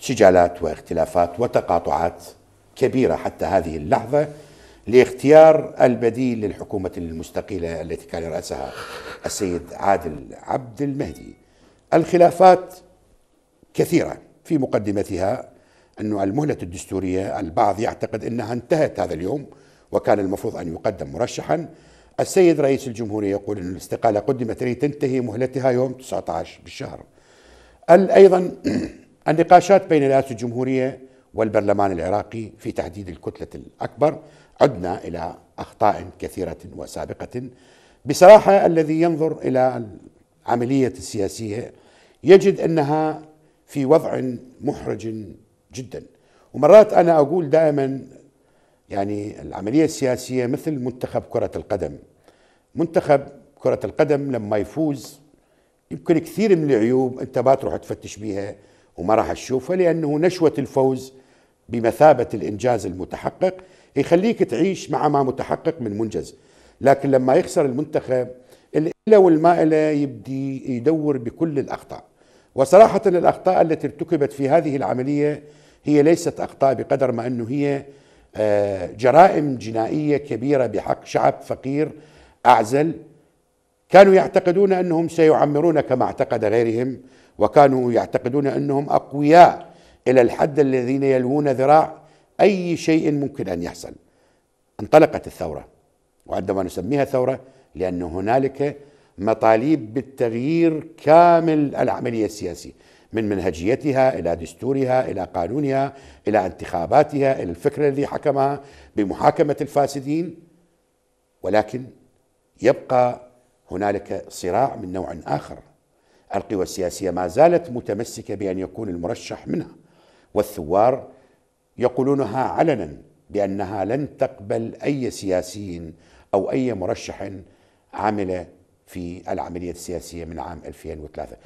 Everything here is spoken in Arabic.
سجالات واختلافات وتقاطعات كبيره حتى هذه اللحظه لاختيار البديل للحكومه المستقيله التي كان يراسها السيد عادل عبد المهدي. الخلافات كثيره في مقدمتها أن المهله الدستوريه البعض يعتقد انها انتهت هذا اليوم وكان المفروض ان يقدم مرشحا السيد رئيس الجمهوريه يقول ان الاستقاله قدمت تنتهي مهلتها يوم 19 بالشهر. ايضا النقاشات بين رئاسة الجمهورية والبرلمان العراقي في تحديد الكتلة الأكبر عدنا إلى أخطاء كثيرة وسابقة بصراحة الذي ينظر إلى العملية السياسية يجد أنها في وضع محرج جدا ومرات أنا أقول دائما يعني العملية السياسية مثل منتخب كرة القدم منتخب كرة القدم لما يفوز يمكن كثير من العيوب أنت ما تروح تفتش بيها وما راح تشوفها لانه نشوه الفوز بمثابه الانجاز المتحقق يخليك تعيش مع ما متحقق من منجز لكن لما يخسر المنتخب الإله والما إله يبدي يدور بكل الأخطاء وصراحة الأخطاء التي ارتكبت في هذه العملية هي ليست أخطاء بقدر ما أنه هي آه، جرائم جنائية كبيرة بحق شعب فقير أعزل كانوا يعتقدون انهم سيعمرون كما اعتقد غيرهم وكانوا يعتقدون انهم اقوياء الى الحد الذين يلوون ذراع اي شيء ممكن ان يحصل. انطلقت الثوره وعندما نسميها ثوره لان هنالك مطالب بالتغيير كامل العمليه السياسيه من منهجيتها الى دستورها الى قانونها الى انتخاباتها الى الفكر الذي حكمها بمحاكمه الفاسدين ولكن يبقى هنالك صراع من نوع آخر القوى السياسية ما زالت متمسكة بأن يكون المرشح منها والثوار يقولونها علنا بأنها لن تقبل أي سياسي أو أي مرشح عمل في العملية السياسية من عام 2003